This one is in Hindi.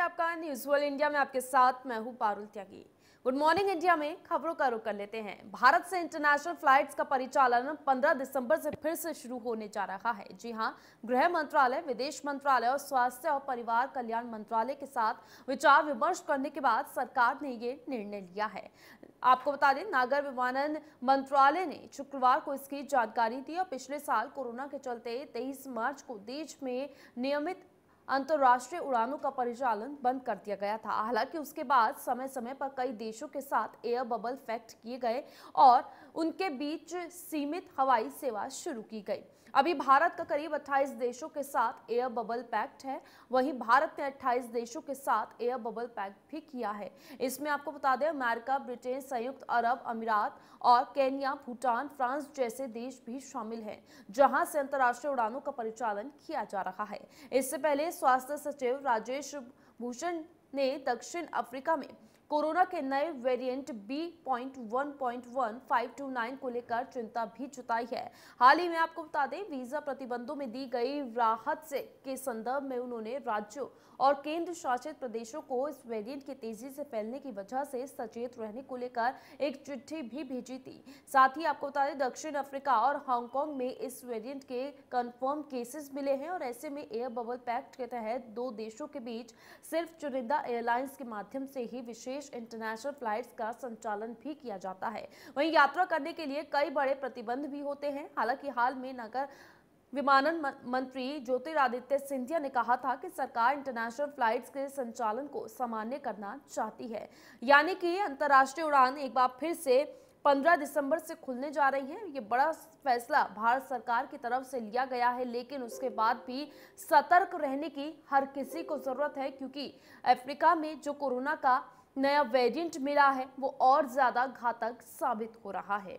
नमस्ते आपका न्यूज वर्ल्ड इंडिया में आपके साथ मैं हूं Parul Tyagi good morning India में खबरों का रुख कर लेते हैं भारत से इंटरनेशनल फ्लाइट्स का परिचालन 15 दिसंबर से फिर से शुरू होने जा रहा है जी हां गृह मंत्रालय विदेश मंत्रालय और स्वास्थ्य और परिवार कल्याण मंत्रालय के साथ विचार विमर्श करने के बाद सरकार ने ये निर्णय लिया है आपको बता दें नागर विमानन मंत्रालय ने शुक्रवार को इसकी जानकारी दी और पिछले साल कोरोना के चलते तेईस मार्च को देश में नियमित अंतर्राष्ट्रीय उड़ानों का परिचालन बंद कर दिया गया था हालांकि उसके बाद समय समय पर कई देशों के साथ एयर बबल फैक्ट किए गए और उनके बीच सीमित हवाई सेवा शुरू की गई अभी भारत का करीब 28 देशों के साथ एयर बबल पैक्ट है वहीं भारत ने 28 देशों के साथ एयर बबल पैक्ट भी किया है इसमें आपको बता दें अमेरिका ब्रिटेन संयुक्त अरब अमीरात और केन्या भूटान फ्रांस जैसे देश भी शामिल हैं जहां से अंतर्राष्ट्रीय उड़ानों का परिचालन किया जा रहा है इससे पहले स्वास्थ्य सचिव राजेश भूषण ने दक्षिण अफ्रीका में कोरोना के नए variant B point one point one five two nine को लेकर चिंता भी जताई है हाल ही में आपको बता दें वीजा प्रतिबंधों में दी गई राहत से के संदर्भ में उन्होंने राज्यों और केंद्र शासित प्रदेशों को इस वेरिएंट के तेजी से फैलने की वजह से सचेत रहने को लेकर एक चिट्ठी भी भेजी थी साथ ही आपको बता दें दक्षिण अफ्रीका और हांगकॉन्ग में इस वेरियंट के कन्फर्म केसेस मिले हैं और ऐसे में एयर बबल पैक्ट के तहत दो देशों के बीच सिर्फ चुनिंदा एयरलाइंस के माध्यम से ही विशेष विशेष इंटरनेशनल फ्लाइट्स का संचालन भी किया जाता है वहीं यात्रा करने के लिए कई बड़े प्रतिबंध भी होते हैं हालांकि हाल में नगर विमानन मंत्री ज्योतिरादित्य सिंधिया ने कहा था कि सरकार इंटरनेशनल फ्लाइट्स के संचालन को सामान्य करना चाहती है यानी कि अंतर्राष्ट्रीय उड़ान एक बार फिर से 15 दिसंबर से खुलने जा रही हैं ये बड़ा फैसला भारत सरकार की तरफ से लिया गया है लेकिन उसके बाद भी सतर्क रहने की हर किसी को ज़रूरत है क्योंकि अफ्रीका में जो कोरोना का नया वेरिएंट मिला है वो और ज़्यादा घातक साबित हो रहा है